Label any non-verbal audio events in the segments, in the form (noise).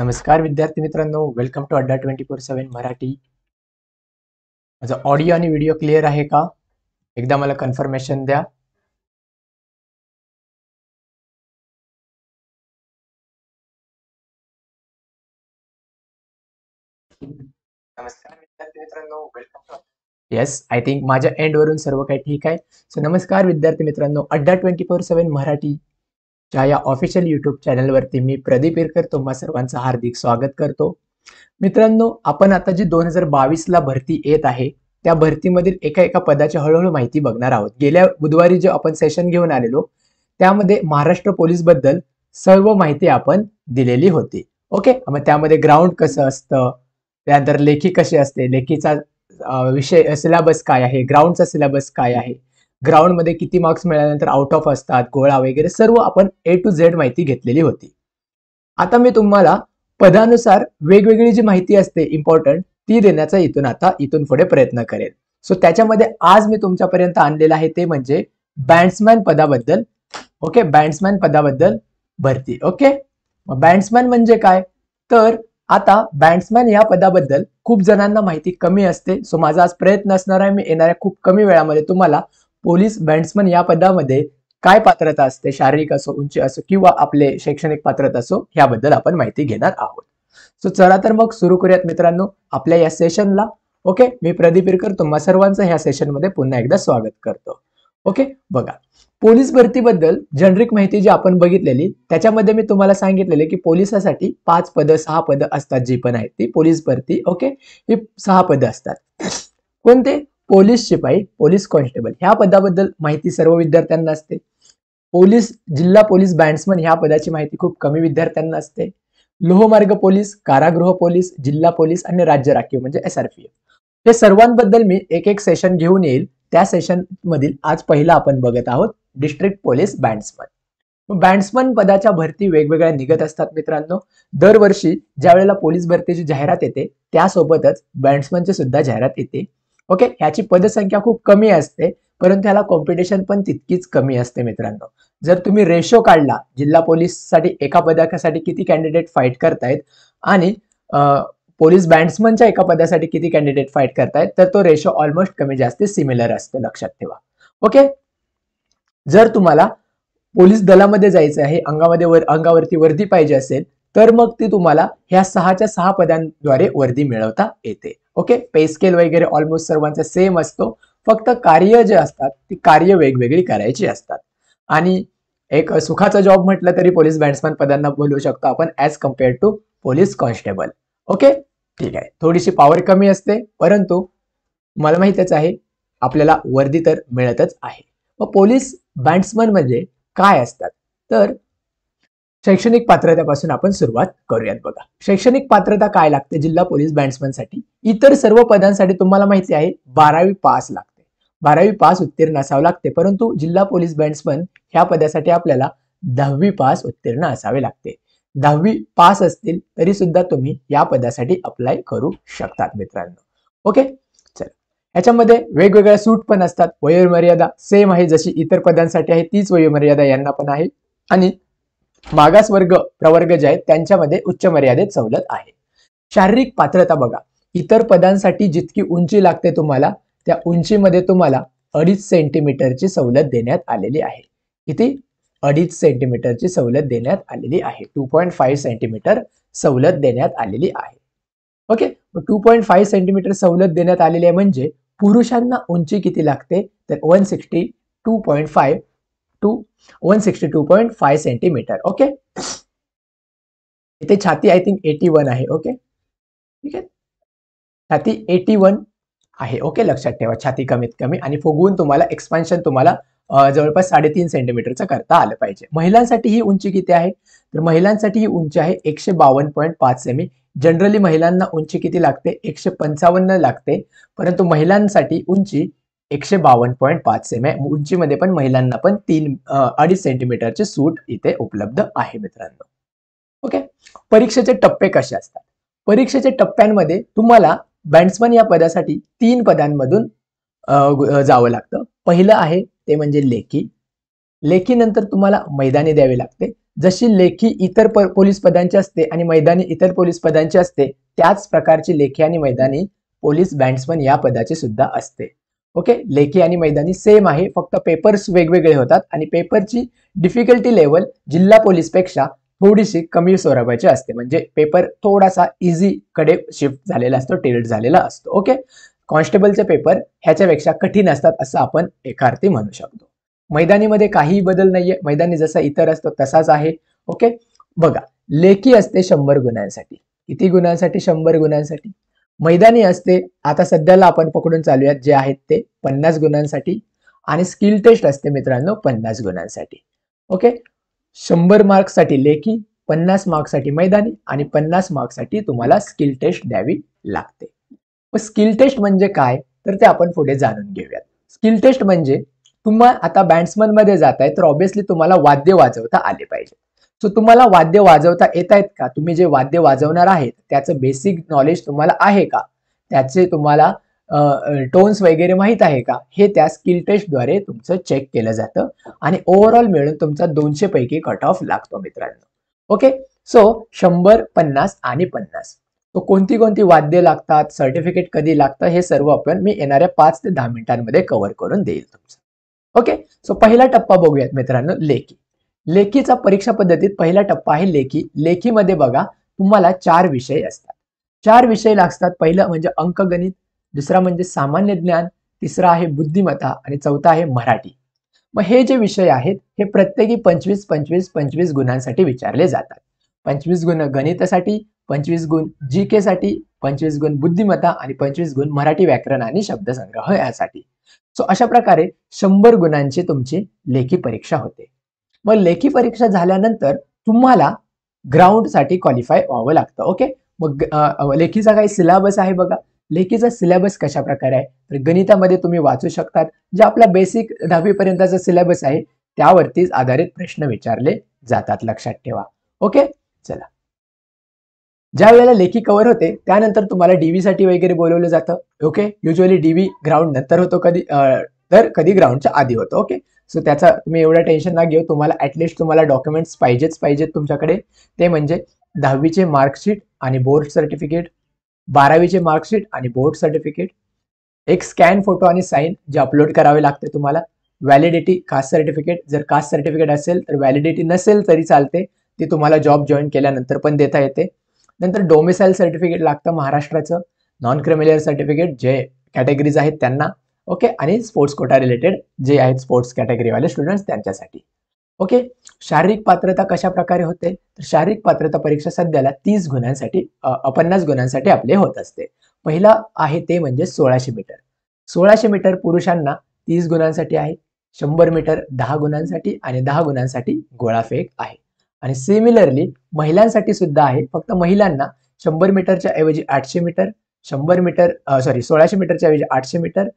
नमस्कार विद्यार्थी मित्रांनो welcome to Adda twenty four seven Marathi माझा ऑडिओ आणि व्हिडिओ क्लिअर आहे का एकदा मला कन्फर्मेशन द्या नमस्कार विद्यार्थी मित्रांनो welcome to yes I think माझ्या एंड वरून सर्व काही ठीक आहे सो नमस्कार विद्यार्थी मित्रांनो अड्डा ट्वेंटी फोर सेवन मराठीच्या या ऑफिशियल यूट्यूब चॅनलवरती मी प्रदीप इरकर तुम्हा सर्वांचं हार्दिक स्वागत करतो मित्रांनो आपण आता जी दोन हजार बावीसला भरती येत आहे त्या भरतीमधील एका एका पदाची हळूहळू माहिती बघणार आहोत गेल्या बुधवारी जे आपण सेशन घेऊन आलेलो त्यामध्ये महाराष्ट्र पोलीस बद्दल सर्व माहिती आपण दिलेली होती ओके मग त्यामध्ये ग्राउंड कसं असतं त्यानंतर लेखी कशी असते लेखीचा विषय सिलेबस काय आहे ग्राउंडचा सिलेबस काय आहे ग्राउंडमध्ये किती मार्क्स मिळाल्यानंतर आउट ऑफ असतात गोळा वगैरे सर्व आपण ए टू झेड माहिती घेतलेली होती आता मी तुम्हाला पदानुसार वेगवेगळी जी माहिती असते इम्पॉर्टंट ती देण्याचा इथून आता इथून पुढे प्रयत्न करेल सो त्याच्यामध्ये आज मी तुमच्यापर्यंत आणलेलं आहे ते म्हणजे बॅट्समॅन पदाबद्दल ओके बॅट्समॅन पदाबद्दल भरती ओके बॅट्समॅन म्हणजे काय तर आता बॅट्समॅन या पदाबद्दल खूप जणांना माहिती कमी असते सो माझा आज प्रयत्न असणार आहे मी येणाऱ्या खूप कमी वेळामध्ये तुम्हाला पोलीस बॅट्समॅन या पदामध्ये काय पात्रता असते शारीरिक असो उंची असो किंवा आपले शैक्षणिक पात्रता असो याबद्दल आपण माहिती घेणार आहोत सो चला तर मग सुरू करूयात मित्रांनो आपल्या या सेशनला ओके मी प्रदीप इरकर तुम्हा सर्वांचं ह्या सेशनमध्ये पुन्हा एकदा स्वागत करतो ओके बघा पोलीस भरतीबद्दल जनरिक माहिती जी आपण बघितलेली त्याच्यामध्ये मी तुम्हाला सांगितलेले की पोलिसासाठी पाच पद सहा पद असतात जी पण आहेत ती पोलीस भरती ओके ही सहा पदं असतात कोणते पोलीस शिपाई पोलीस कॉन्स्टेबल ह्या पदाबद्दल माहिती सर्व विद्यार्थ्यांना असते पोलीस जिल्हा पोलीस बँड्समन ह्या पदाची माहिती खूप कमी विद्यार्थ्यांना असते लोहमार्ग पोलीस कारागृह पोलीस जिल्हा पोलीस आणि राज्य राखीव म्हणजे एस हे सर्वांबद्दल मी एक एक सेशन घेऊन येईल त्या सेशन मधील आज पहिला आपण बघत आहोत डिस्ट्रिक्ट पोलीस बँड्समन बँड्समन पदाच्या भरती वेगवेगळ्या निघत असतात मित्रांनो दरवर्षी ज्या वेळेला पोलीस भरतीची जाहिरात येते त्यासोबतच बँड्समनची सुद्धा जाहिरात येते ओके ह्याची पदसंख्या खूप कमी असते परंतु ह्याला कॉम्पिटिशन पण तितकीच कमी असते मित्रांनो जर तुम्ही रेशो काढला जिल्हा पोलीस साठी एका पदाकासाठी किती कॅन्डिडेट फाईट करतायत आणि पोलीस बँड्समनच्या एका पदासाठी किती कॅन्डिडेट फाईट करतायत तर तो रेशो ऑलमोस्ट कमी जास्त सिमिलर असतो लक्षात ठेवा ओके जर तुम्हाला पोलीस दलामध्ये जायचं आहे अंगामध्ये वर अंगावरती वर्दी पाहिजे असेल तर मग ती तुम्हाला ह्या सहाच्या सहा पदांद्वारे वर्दी मिळवता येते ओके पे स्केल वगैरे ऑलमोस्ट सर्वांचा सेम असतो फक्त कार्य जे असतात ती कार्य वेगवेगळी करायची असतात आणि एक सुखाचा जॉब म्हटलं तरी पोलीस बँड्समॅन पदांना बोलू शकतो आपण as compared to police constable okay ठीक आहे थोडीशी पॉवर कमी असते परंतु मला माहितच आहे आपल्याला वर्दी तर मिळतच आहे मग पोलीस बँड्समन म्हणजे काय असतात तर शैक्षणिक पात्रतेपासून आपण सुरुवात करूयात बघा शैक्षणिक पात्रता काय लागते जिल्हा पोलीस बँड्समनसाठी इतर सर्व पदांसाठी तुम्हाला माहिती आहे बारावी पास लागते बारावी पास उत्तीर्ण असावं लागते परंतु जिल्हा पोलीस बँड्समन ह्या पदासाठी आपल्याला दहावी पास उत्तीर्ण असावे लागते दहावी पास असतील तरी सुद्धा तुम्ही या पदासाठी अप्लाय करू शकतात मित्रांनो ओके चल याच्यामध्ये वेगवेगळ्या सूट पण असतात वयोमर्यादा सेम आहे जशी इतर पदांसाठी आहे तीच वयोमर्यादा यांना पण आहे आणि मागास वर्ग प्रवर्ग जे आहेत त्यांच्यामध्ये उच्च मर्यादेत सवलत आहे शारीरिक पात्रता बघा इतर पदांसाठी जितकी उंची लागते तुम्हाला त्या उंचीमध्ये तुम्हाला अडीच सेंटीमीटरची सवलत देण्यात आलेली आहे किती अडीच सेंटीमीटरची सवलत देण्यात आलेली आहे टू पॉईंट फाईव्ह सेंटीमीटर सवलत देण्यात आलेली आहे okay two point five centimetre सवलत देण्यात आलेली आहे म्हणजे पुरुषांना उंची किती लागते तर one sixty two point five two one sixty two point five centimetre okay इथे छाती आय थिंक एटी वन आहे ओके ठीक आहे छाती एटी वन आहे ओके लक्षात ठेवा छाती कमीत कमी आणि फुगवून तुम्हाला एक्सपान्शन तुम्हाला जवळपास साडेतीन सेंटीमीटरचा करता आलं पाहिजे महिलांसाठी ही उंची किती आहे तर महिलांसाठी ही उंची आहे एकशे बावन्न पॉईंट पाच सेमी जनरली महिलांना उंची किती लागते एकशे पंचावन्न लागते परंतु महिलांसाठी उंची एकशे बावन्न पॉईंट पाच सेमी उंचीमध्ये पण महिलांना पण तीन अडीच सेंटीमीटरचे सूट इथे उपलब्ध आहे मित्रांनो ओके परीक्षेचे टप्पे कसे असतात परीक्षेच्या टप्प्यांमध्ये तुम्हाला बॅट्समन या पदासाठी तीन पदांमधून जावं लागतं पहिलं आहे ते म्हणजे लेखी लेखीनंतर तुम्हाला मैदानी द्यावे लागते जशी लेखी इतर पोलीस पदांची असते आणि मैदानी इतर पोलीस पदांची असते त्याच प्रकारची लेखी आणि मैदानी पोलीस बँड्समन या पदाची सुद्धा असते ओके लेखी आणि मैदानी सेम आहे फक्त पेपर्स वेगवेगळे होतात आणि पेपरची डिफिकल्टी लेवल जिल्हा पोलीसपेक्षा थोडीशी कमी स्वरूपाची असते म्हणजे पेपर थोडासा इझी कडे शिफ्ट झालेला असतो टिल्ट झालेला असतो ओके कॉन्स्टेबलचे पेपर ह्याच्यापेक्षा कठीण असतात असं आपण एका म्हणू शकतो मैदानीमध्ये काहीही बदल नाहीये मैदानी जसा इतर असतो तसाच आहे ओके बघा लेखी असते शंभर गुणांसाठी किती गुणांसाठी शंभर गुणांसाठी मैदानी असते आता सध्याला आपण पकडून चालूयात जे आहेत ते पन्नास गुणांसाठी आणि स्किल टेस्ट असते मित्रांनो पन्नास गुणांसाठी ओके शंभर मार्क्ससाठी लेखी पन्नास मार्क्ससाठी मैदानी आणि पन्नास मार्क्ससाठी तुम्हाला स्किल टेस्ट द्यावी लागते स्किल टेस्ट म्हणजे काय तर ते आपण पुढे जाणून घेऊयात स्किल टेस्ट म्हणजे तुम्हाला आता बँड्समन मध्ये जात जाताय तर ऑब्व्हियसली तुम्हाला वाद्य वाजवता आले पाहिजे सो तुम्हाला वाद्य वाजवता येत आहेत का तुम्ही जे वाद्य वाजवणार आहेत त्याचं बेसिक नॉलेज तुम्हाला आहे का त्याचे तुम्हाला टोन्स वगैरे माहीत आहे का हे त्या स्किल टेस्टद्वारे तुमचं चेक केलं जातं आणि ओव्हरऑल मिळून तुमचा दोनशे पैकी कट ऑफ लागतो मित्रांनो ओके सो शंभर पन्नास आणि पन्नास तो कोणती कोणती वाद्य लागतात सर्टिफिकेट कधी लागतं हे सर्व आपण मी येणाऱ्या पाच ते दहा मिनिटांमध्ये कव्हर करून देईल तुमचं ओके सो पहिला टप्पा बघूयात मित्रांनो लेखी लेखीचा परीक्षा पद्धतीत पहिला टप्पा आहे लेखी लेखीमध्ये बघा तुम्हाला चार विषय असतात चार विषय लागतात पहिलं म्हणजे अंकगणित दुसरा म्हणजे सामान्य ज्ञान तिसरा आहे बुद्धिमत्ता आणि चौथा आहे मराठी मग हे जे विषय आहेत हे प्रत्येकी पंचवीस पंचवीस पंचवीस गुणांसाठी विचारले जातात पंचवीस गुण गणितासाठी पंचवीस गुण जी के साठी पंचवीस गुण बुद्धिमत्ता आणि पंचवीस गुण मराठी व्याकरण आणि शब्दसंग्रह यासाठी सो अशा प्रकारे शंभर गुणांची तुमची लेखी परीक्षा होते मग लेखी परीक्षा झाल्यानंतर तुम्हाला ग्राउंडसाठी क्वालिफाय व्हावं लागतं ओके मग लेखीचा काही सिलेबस आहे बघा लेखीचा सिलेबस कशा प्रकारे आहे तर गणितामध्ये तुम्ही वाचू शकतात जे आपला बेसिक पर्यंतचा सिलेबस आहे त्यावरतीच आधारित प्रश्न विचारले जातात लक्षात ठेवा ओके चला ज्या वेळेला लेखी कव्हर होते त्यानंतर तुम्हाला साठी वगैरे बोलवलं जातं ओके युजली डीव्ही ग्राउंड नंतर होतो कधी तर कधी ग्राउंडच्या आधी होतो ओके सो त्याचा तुम्ही एवढा टेन्शन ना घेऊ तुम्हाला ॲटलिस्ट तुम्हाला डॉक्युमेंट्स पाहिजेच पाहिजेत तुमच्याकडे ते म्हणजे दहावीचे मार्कशीट आणि बोर्ड सर्टिफिकेट बारावीचे मार्कशीट आणि बोर्ड सर्टिफिकेट एक स्कॅन फोटो आणि साईन जे अपलोड करावे लागते तुम्हाला व्हॅलिडिटी कास्ट सर्टिफिकेट जर कास्ट सर्टिफिकेट असेल तर व्हॅलिडिटी नसेल तरी चालते ती तुम्हाला जॉब जॉईन केल्यानंतर पण देता येते नंतर डोमिसाईल सर्टिफिकेट लागतं महाराष्ट्राचं नॉन क्रिमिलियर सर्टिफिकेट जे कॅटेगरीज आहेत त्यांना ओके आणि स्पोर्ट्स कोटा रिलेटेड जे आहेत स्पोर्ट्स कॅटेगरीवाले स्टुडंट्स त्यांच्यासाठी ओके शारीरिक पात्रता कशा प्रकारे होते तर शारीरिक पात्रता परीक्षा सध्याला तीस गुणांसाठी पन्नास गुणांसाठी आपले होत असते पहिला आहे ते म्हणजे सोळाशे मीटर सोळाशे मीटर पुरुषांना तीस गुणांसाठी आहे शंभर मीटर दहा गुणांसाठी आणि दहा गुणांसाठी गोळाफेक आहे आणि सिमिलरली महिलांसाठी सुद्धा आहे फक्त महिलांना शंभर मीटरच्या ऐवजी आठशे मीटर शंभर मीटर सॉरी सोळाशे मीटरच्या ऐवजी आठशे मीटर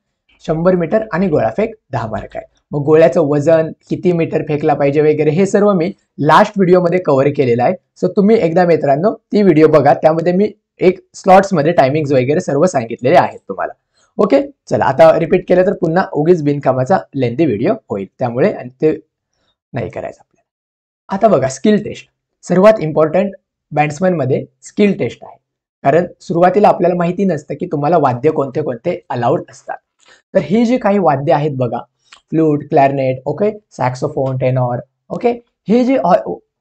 शंभर मीटर आणि गोळा फेक दहा मार्क आहे मग गोळ्याचं वजन किती मीटर फेकला पाहिजे वगैरे हे सर्व मी लास्ट व्हिडिओमध्ये कव्हर केलेलं आहे सो तुम्ही एकदा मित्रांनो ती व्हिडिओ बघा त्यामध्ये मी एक स्लॉट्समध्ये टायमिंग वगैरे सर्व सांगितलेले आहेत तुम्हाला ओके चला आता रिपीट केलं तर पुन्हा उगीच बिनकामाचा लेंदी व्हिडिओ होईल त्यामुळे आणि ते नाही करायचं आता बघा स्किल टेस्ट सर्वात इम्पॉर्टंट मध्ये स्किल टेस्ट आहे कारण सुरुवातीला आपल्याला माहिती नसतं की तुम्हाला वाद्य कोणते कोणते अलाउड असतात तर ही जी काही वाद्य आहेत बघा flute clarinet okay saxophone tenor okay हे जे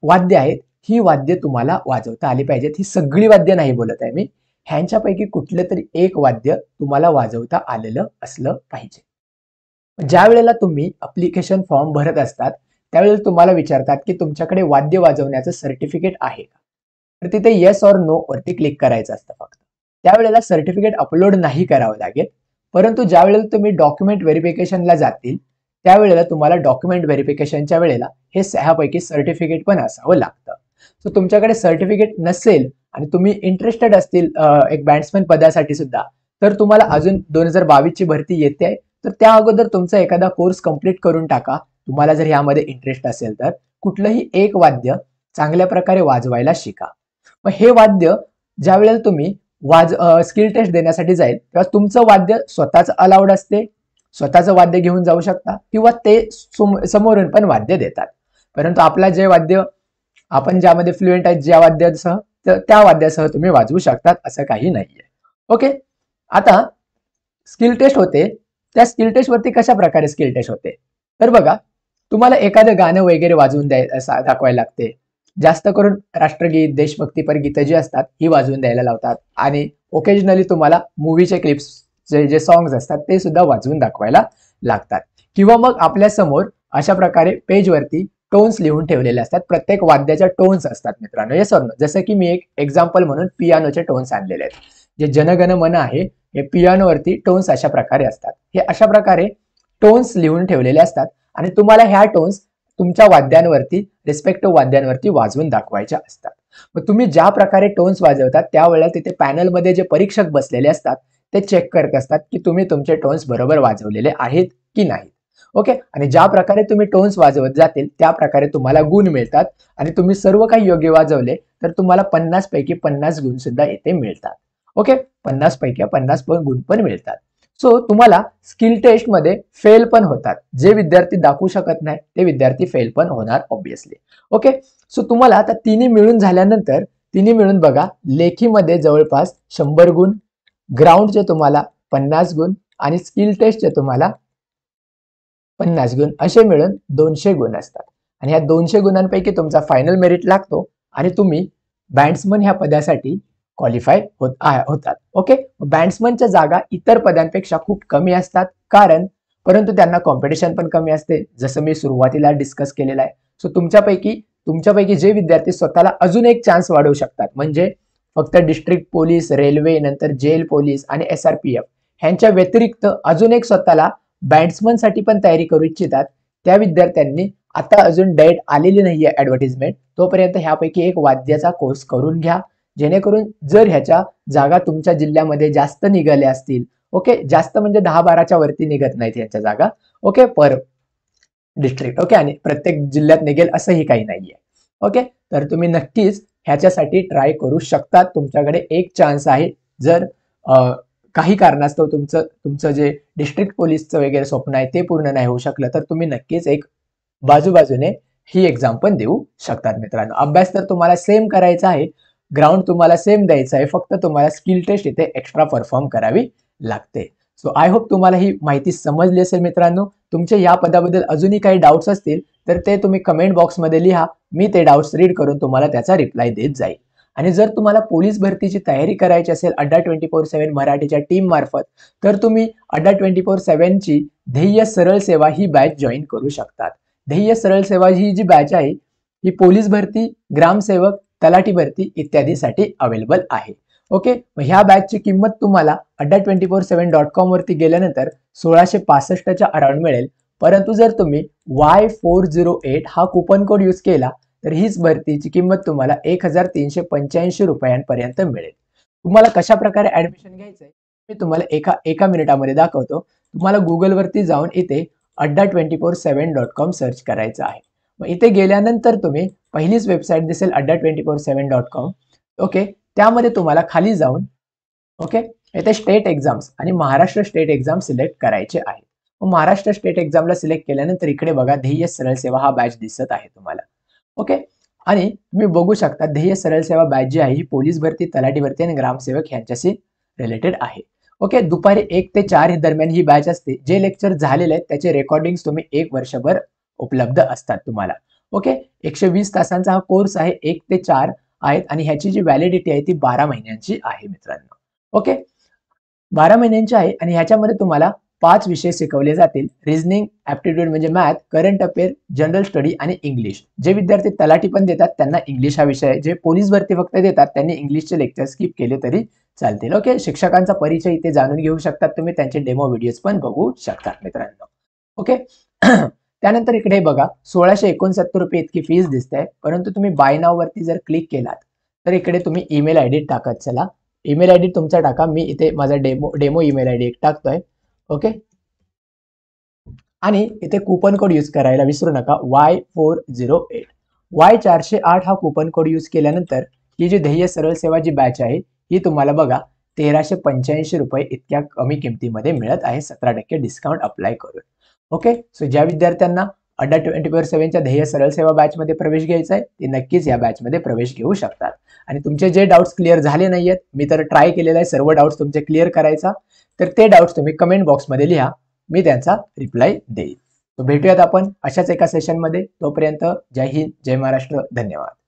वाद्य आहेत ही वाद्य तुम्हाला वाजवता आली पाहिजेत ही सगळी वाद्य नाही बोलत आहे मी ह्यांच्यापैकी कुठलं तरी एक वाद्य तुम्हाला वाजवता आलेलं असलं पाहिजे ज्या वेळेला तुम्ही अप्लिकेशन फॉर्म भरत असतात त्यावेळेला तुम्हाला विचारतात की तुमच्याकडे वाद्य वाजवण्याचं सर्टिफिकेट आहे का तर तिथे येस और नो वरती क्लिक करायचं असतं फक्त त्यावेळेला सर्टिफिकेट अपलोड नाही करावं लागेल परंतु ज्या वेळेला तुम्ही डॉक्युमेंट व्हेरिफिकेशनला जातील त्यावेळेला तुम्हाला डॉक्युमेंट व्हेरिफिकेशनच्या वेळेला हे सहापैकी सर्टिफिकेट पण असावं लागतं सो तुमच्याकडे सर्टिफिकेट नसेल आणि तुम्ही इंटरेस्टेड असतील एक बॅट्समॅन पदासाठी सुद्धा तर तुम्हाला अजून दोन हजार बावीसची भरती येते तर त्या अगोदर तुमचा एखादा कोर्स कम्प्लीट करून टाका तुम्हाला जर यामध्ये इंटरेस्ट असेल तर कुठलंही एक वाद्य चांगल्या प्रकारे वाजवायला शिका मग हे वाद्य ज्या वेळेला तुम्ही वाज स्किल टेस्ट देण्यासाठी जाईल तेव्हा तुमचं वाद्य स्वतःच अलाउड असते स्वतःचं वाद्य घेऊन जाऊ शकता किंवा ते समोरून पण वाद्य देतात परंतु आपला जे वाद्य आपण ज्यामध्ये फ्लुएंट आहेत ज्या वाद्यासह त्या वाद्यासह तुम्ही वाजवू शकतात असं काही नाहीये ओके आता स्किल टेस्ट होते त्या स्किल टेस्टवरती कशा प्रकारे स्किल टेस्ट होते तर बघा तुम्हाला एखादं गाणं वगैरे वाजवून द्याय दाखवायला लागते जास्त करून राष्ट्रगीत देशभक्तीपर गीतं जी असतात ही वाजवून द्यायला लावतात आणि ओकेजनली तुम्हाला मूवीचे क्लिप्सचे जे सॉंग्स असतात ते सुद्धा वाजवून दाखवायला लागतात किंवा मग आपल्या समोर अशा प्रकारे पेजवरती टोन्स लिहून ठेवलेले असतात प्रत्येक वाद्याच्या टोन्स असतात मित्रांनो या सर्व जसं की मी एक एक्झाम्पल म्हणून पियानोचे टोन्स आणलेले आहेत जे जनगण मन आहे हे पियानोवरती टोन्स अशा प्रकारे असतात हे अशा प्रकारे टोन्स लिहून ठेवलेले असतात आणि तुम्हाला ह्या टोन्स तुमच्या वाद्यांवरती रिस्पेक्टिव्ह वाद्यांवरती वाजवून दाखवायच्या असतात मग तुम्ही ज्या प्रकारे टोन्स वाजवतात त्यावेळेला तिथे पॅनलमध्ये जे परीक्षक बसलेले असतात ते चेक करत असतात की तुम्ही तुमचे टोन्स बरोबर वाजवलेले आहेत की नाही ओके आणि ज्या प्रकारे तुम्ही टोन्स वाजवत जातील त्या प्रकारे तुम्हाला गुण मिळतात आणि तुम्ही सर्व काही योग्य वाजवले तर तुम्हाला पन्नास पैकी पन्नास गुण सुद्धा येथे मिळतात ओके पन्नास पैकी पन्नास पण गुण पण मिळतात सो तुम्हाला स्किल टेस्ट मध्ये फेल पण होतात जे विद्यार्थी दाखवू शकत नाही ते विद्यार्थी फेल पण होणार ऑब्विसली ओके सो तुम्हाला आता तिन्ही मिळून झाल्यानंतर तिन्ही मिळून बघा लेखीमध्ये जवळपास शंभर गुण ग्राउंडचे तुम्हाला पन्नास गुण आणि स्किल टेस्टचे तुम्हाला पन्नास गुण असे मिळून दोनशे गुण असतात आणि ह्या दोनशे गुणांपैकी तुमचा फायनल मेरिट लागतो आणि तुम्ही बँड्समन ह्या पदासाठी क्वालिफाय होत होतात ओके बॅट्समनच्या जागा इतर पदांपेक्षा खूप कमी असतात कारण परंतु त्यांना कॉम्पिटिशन पण कमी असते जसं मी सुरुवातीला डिस्कस केलेलं आहे सो तुमच्यापैकी तुमच्यापैकी जे विद्यार्थी स्वतःला अजून एक चान्स वाढवू शकतात म्हणजे फक्त डिस्ट्रिक्ट पोलीस रेल्वे नंतर जेल पोलीस आणि एस आर पी एफ ह्यांच्या व्यतिरिक्त अजून एक स्वतःला साठी पण तयारी करू इच्छितात त्या विद्यार्थ्यांनी आता अजून डेट आलेली नाही आहे तोपर्यंत ह्यापैकी एक वाद्याचा कोर्स करून घ्या जेणेकरून जर ह्याच्या जागा तुमच्या जिल्ह्यामध्ये जास्त निघाल्या असतील ओके जास्त म्हणजे दहा बाराच्या वरती निघत नाहीत ह्याच्या जागा ओके पर डिस्ट्रिक्ट ओके आणि प्रत्येक जिल्ह्यात निघेल असंही काही नाहीये ओके तर तुम्ही नक्कीच ह्याच्यासाठी ट्राय करू शकता तुमच्याकडे एक चान्स आहे जर काही कारणास्तव तुमचं तुमचं जे डिस्ट्रिक्ट पोलीसचं वगैरे स्वप्न आहे ते पूर्ण नाही होऊ शकलं तर तुम्ही नक्कीच एक बाजूबाजूने ही एक्झाम पण देऊ शकतात मित्रांनो अभ्यास तर तुम्हाला सेम करायचा आहे ग्राउंड तुम्हाला सेम द्यायचं आहे फक्त तुम्हाला स्किल टेस्ट इथे एक्स्ट्रा परफॉर्म करावी लागते सो आय होप तुम्हाला ही माहिती समजली असेल मित्रांनो तुमचे या पदाबद्दल अजूनही काही डाऊट्स असतील तर ते तुम्ही कमेंट बॉक्समध्ये लिहा मी ते डाऊट्स रीड करून तुम्हाला त्याचा रिप्लाय देत जाईल आणि जर तुम्हाला पोलीस भरतीची तयारी करायची असेल अड्डा ट्वेंटी फोर सेव्हन मराठीच्या टीम मार्फत तर तुम्ही अड्डा ट्वेंटी फोर सेव्हनची ध्येय सरळ सेवा ही बॅच जॉईन करू शकतात ध्येय सरळ सेवा ही जी बॅच आहे ही पोलीस भरती ग्रामसेवक तलाठी भरती इत्यादीसाठी अवेलेबल आहे ओके मग ह्या बॅचची किंमत तुम्हाला Adda twenty four seven dot com वरती गेल्यानंतर सोळाशे पासष्टच्या अराउंड मिळेल परंतु जर तुम्ही वाय फोर झिरो एट हा कुपन कोड यूज केला तर हीच भरतीची किंमत तुम्हाला एक हजार तीनशे पंच्याऐंशी रुपयांपर्यंत मिळेल तुम्हाला कशा प्रकारे ऍडमिशन घ्यायचंय मी तुम्हाला एका एका मिनिटामध्ये दाखवतो तुम्हाला गुगलवरती जाऊन इथे Adda twenty four seven dot com search करायचं आहे मग इथे गेल्यानंतर तुम्ही पहिलीच वेबसाईट दिसेल Adda twenty four seven dot com okay त्यामध्ये तुम्हाला खाली जाऊन ओके येथे स्टेट एक्झाम्स आणि महाराष्ट्र स्टेट एक्झाम सिलेक्ट करायचे आहे महाराष्ट्र स्टेट एक्झामला सिलेक्ट केल्यानंतर इकडे बघा ध्येय सरळ सेवा हा बॅच दिसत आहे तुम्हाला ओके आणि तुम्ही बघू शकता ध्येय सरळ सेवा बॅच जी आहे ही पोलीस भरती तलाठी भरती आणि ग्रामसेवक यांच्याशी रिलेटेड आहे ओके दुपारी एक ते चार दरम्यान ही बॅच असते जे लेक्चर झालेले आहेत त्याचे रेकॉर्डिंग तुम्ही एक वर्षभर उपलब्ध असतात तुम्हाला ओके एकशे वीस तासांचा हा कोर्स आहे एक ते चार आहेत आणि ह्याची जी व्हॅलिडिटी आहे ती बारा महिन्यांची आहे मित्रांनो ओके बारा महिन्यांची आहे आणि ह्याच्यामध्ये तुम्हाला पाच विषय शिकवले जातील रिजनिंग ॲप्टिट्यूड म्हणजे math current affair general study आणि इंग्लिश जे विद्यार्थी तलाठी पण देतात त्यांना इंग्लिश हा विषय आहे जे पोलीस भरती फक्त देतात त्यांनी इंग्लिशचे लेक्चर स्किप केले तरी चालतील ओके शिक्षकांचा परिचय इथे जाणून घेऊ शकतात तुम्ही त्यांचे डेमो व्हिडिओज पण बघू शकतात मित्रांनो ओके (clears throat) त्यानंतर इकडे बघा सोळाशे एकोणसत्तर रुपये इतकी फीज दिसते परंतु तुम्ही बाय नाव वरती जर क्लिक केलात तर इकडे तुम्ही ईमेल आय डी टाकत चला ईमेल आय डी तुमचा टाका मी इथे माझा demo demo email I D एक टाकतोय ओके आणि इथे कुपन कोड यूज करायला विसरू नका Y four zero eight Y चारशे आठ हा कुपन कोड यूज केल्यानंतर ही जी ध्येय सरळ सेवा जी बॅच आहे ही तुम्हाला बघा तेराशे पंच्याऐंशी रुपये इतक्या कमी किमतीमध्ये मिळत आहे सतरा टक्के डिस्काउंट अप्लाय करून ओके सो ज्या विद्यार्थ्यांना अंडर ट्वेंटी फोर सेव्हनच्या ध्येय सरळ सेवा बॅचमध्ये प्रवेश घ्यायचा आहे ते नक्कीच या बॅचमध्ये प्रवेश घेऊ शकतात आणि तुमचे जे डाऊट्स क्लिअर झाले नाही आहेत मी तर ट्राय केलेला आहे सर्व डाऊट्स तुमचे क्लिअर करायचा तर ते डाऊट्स तुम्ही कमेंट बॉक्समध्ये लिहा मी त्यांचा रिप्लाय देईल भेटूयात आपण अशाच एका सेशनमध्ये तोपर्यंत जय हिंद जय महाराष्ट्र धन्यवाद